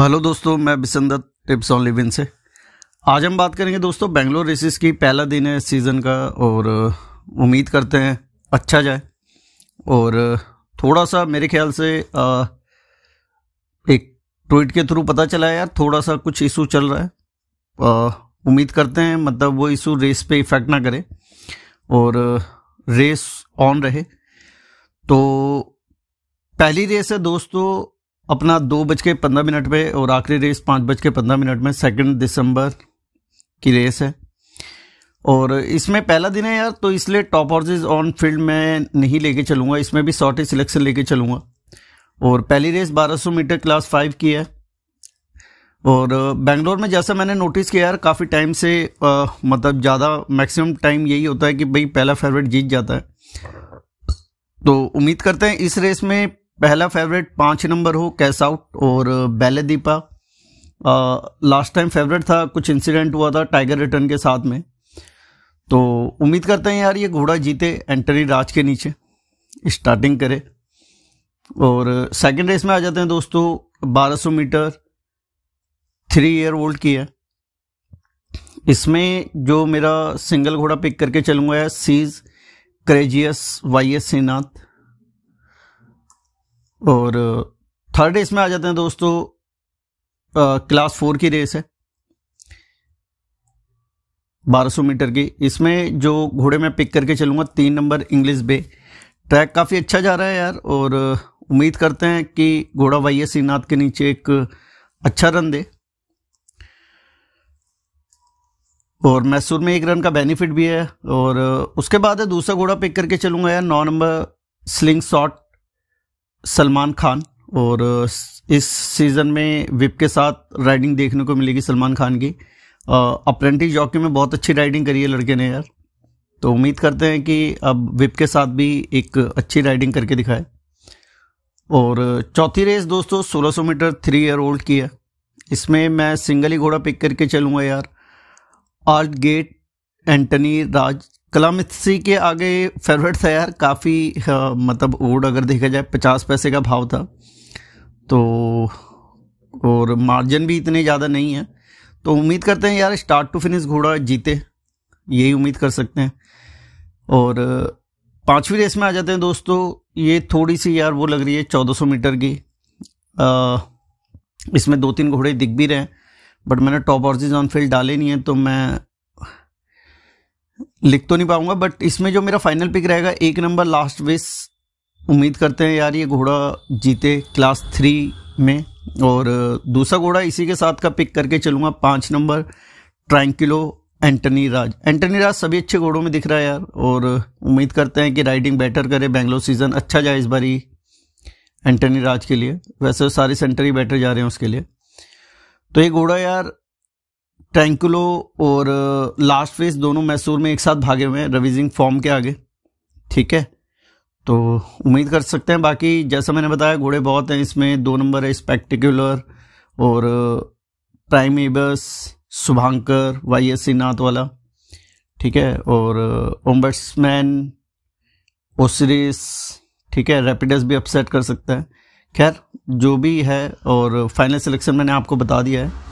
hello दोस्तों मैं बिसंदत tips on living से आज हम बात करेंगे दोस्तों बेंगलोर रेसिस की पहला दिन है सीज़न का और उम्मीद करते हैं अच्छा जाए और थोड़ा सा मेरे ख्याल से आ, एक ट्वीट के थ्रू पता चला है यार थोड़ा सा कुछ इशू चल रहा है उम्मीद करते हैं मतलब वो इशू रेस पे इफ़ेक्ट ना करे और रेस ऑन रहे तो पहली रेस है दोस्तों अपना दो बज के पंद्रह मिनट पे और आखिरी रेस पाँच बज के पंद्रह मिनट में सेकेंड दिसंबर की रेस है और इसमें पहला दिन है यार तो इसलिए टॉप हॉर्सेज ऑन फील्ड में नहीं लेके चलूँगा इसमें भी शॉर्टेज सिलेक्शन लेके चलूँगा और पहली रेस 1200 मीटर क्लास फाइव की है और बेंगलोर में जैसा मैंने नोटिस किया यार काफ़ी टाइम से आ, मतलब ज़्यादा मैक्सिमम टाइम यही होता है कि भाई पहला फेवरेट जीत जाता है तो उम्मीद करते हैं इस रेस में पहला फेवरेट पाँच नंबर हो कैश आउट और बैले दीपा लास्ट टाइम फेवरेट था कुछ इंसिडेंट हुआ था टाइगर रिटर्न के साथ में तो उम्मीद करते हैं यार ये घोड़ा जीते एंटनी राज के नीचे स्टार्टिंग करे और सेकंड रेस में आ जाते हैं दोस्तों 1200 मीटर थ्री ईयर ओल्ड की है इसमें जो मेरा सिंगल घोड़ा पिक करके चलूंगा है सीज क्रेजियस वाई एस सीनाथ और थर्ड uh, रेस में आ जाते हैं दोस्तों क्लास uh, फोर की रेस है 1200 मीटर की इसमें जो घोड़े में पिक करके चलूँगा तीन नंबर इंग्लिश बे ट्रैक काफ़ी अच्छा जा रहा है यार और uh, उम्मीद करते हैं कि घोड़ा वाई एस श्रीनाथ के नीचे एक अच्छा रन दे और मैसूर में एक रन का बेनिफिट भी है और उसके बाद है दूसरा घोड़ा पिक करके चलूँगा यार नौ number sling shot Salman Khan और इस सीज़न में विप के साथ राइडिंग देखने को मिलेगी सलमान खान की अप्रेंटिस जॉकी में बहुत अच्छी राइडिंग करी है लड़के ने यार तो उम्मीद करते हैं कि अब विप के साथ भी एक अच्छी राइडिंग करके दिखाए और चौथी रेस दोस्तों 1600 मीटर थ्री ईयर ओल्ड की है इसमें मैं सिंगल ही घोड़ा पिक करके चलूँगा यार आर्ट गेट एंटनी राज कलाम के आगे फेवरेट था यार काफ़ी हाँ, मतलब ओड अगर देखा जाए पचास पैसे का भाव था तो और मार्जिन भी इतने ज़्यादा नहीं है तो उम्मीद करते हैं यार स्टार्ट टू फिनिश घोड़ा जीते यही उम्मीद कर सकते हैं और पांचवी रेस में आ जाते हैं दोस्तों ये थोड़ी सी यार वो लग रही है 1400 मीटर की आ, इसमें दो तीन घोड़े दिख भी रहे हैं बट मैंने टॉप ऑर्जिज ऑन फील्ड डाले नहीं हैं तो मैं लिख तो नहीं पाऊंगा बट इसमें जो मेरा फाइनल पिक रहेगा एक नंबर लास्ट विस उम्मीद करते हैं यार ये घोड़ा जीते क्लास थ्री में और दूसरा घोड़ा इसी के साथ का पिक करके चलूँगा पाँच नंबर ट्रैंकिलो एंटनी राज एंटनी राज सभी अच्छे घोड़ों में दिख रहा है यार और उम्मीद करते हैं कि राइडिंग बेटर करे बेंगलोर सीज़न अच्छा जाए इस बारी एंटनी राज के लिए वैसे सारे सेंटर ही बेटर जा रहे हैं उसके लिए तो ये घोड़ा यार ट्रैंकुलो और लास्ट uh, फेज दोनों मैसूर में एक साथ भागे हुए हैं रविजिंग फॉर्म के आगे ठीक है तो उम्मीद कर सकते हैं बाकी जैसा मैंने बताया घोड़े बहुत हैं इसमें दो नंबर है स्पेक्टिकुलर और प्राइम एबस शुभांकर वाई एस नाथ वाला ठीक है और ओम्बट्समैन uh, ओसरिस ठीक है रेपिडस भी अपसेट कर सकता है खैर जो भी है और फाइनल सिलेक्शन मैंने आपको बता दिया है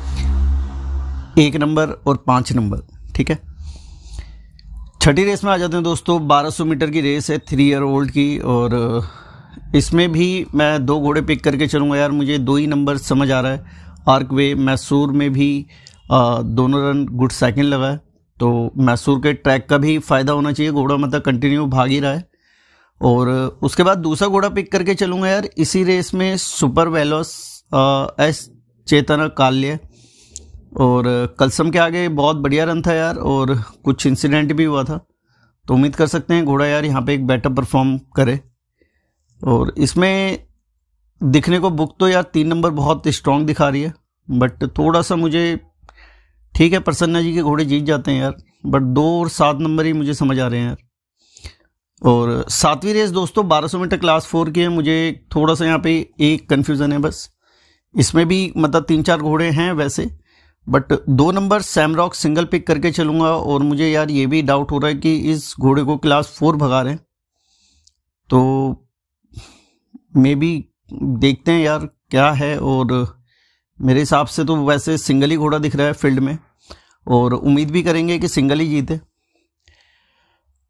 एक नंबर और पाँच नंबर ठीक है छठी रेस में आ जाते हैं दोस्तों 1200 मीटर की रेस है थ्री ईयर ओल्ड की और इसमें भी मैं दो घोड़े पिक करके चलूँगा यार मुझे दो ही नंबर समझ आ रहा है आर्कवे मैसूर में भी दोनों रन गुड सेकंड लगा है तो मैसूर के ट्रैक का भी फ़ायदा होना चाहिए घोड़ा मतलब कंटिन्यू भाग ही रहा है और उसके बाद दूसरा घोड़ा पिक करके चलूँगा यार इसी रेस में सुपर वेलोस एस चेतना काल्य और कलसम के आगे बहुत बढ़िया रन था यार और कुछ इंसिडेंट भी हुआ था तो उम्मीद कर सकते हैं घोड़ा यार यहाँ पे एक बेटर परफॉर्म करे और इसमें दिखने को बुक तो यार तीन नंबर बहुत स्ट्रांग दिखा रही है बट थोड़ा सा मुझे ठीक है प्रसन्ना जी के घोड़े जीत जाते हैं यार बट दो और सात नंबर ही मुझे समझ आ रहे हैं यार और सातवीं रेस दोस्तों 1200 मीटर क्लास फोर की है मुझे थोड़ा सा यहाँ पे एक कन्फ्यूज़न है बस इसमें भी मतलब तीन चार घोड़े हैं वैसे बट दो नंबर सैमरॉक सिंगल पिक करके चलूँगा और मुझे यार ये भी डाउट हो रहा है कि इस घोड़े को क्लास फोर भगा रहे हैं तो मे बी देखते हैं यार क्या है और मेरे हिसाब से तो वैसे सिंगल ही घोड़ा दिख रहा है फील्ड में और उम्मीद भी करेंगे कि सिंगल ही जीते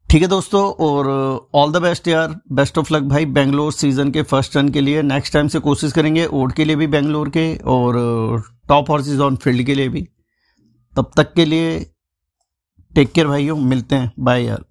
ठीक है दोस्तों और ऑल द बेस्ट यार बेस्ट ऑफ लक भाई बेंगलोर सीजन के फर्स्ट रन के लिए नेक्स्ट टाइम से कोशिश करेंगे ओड के लिए भी बेंगलोर के और टॉप हॉर्सेज ऑन फील्ड के लिए भी तब तक के लिए टेक केयर भाइयों मिलते हैं बाय यार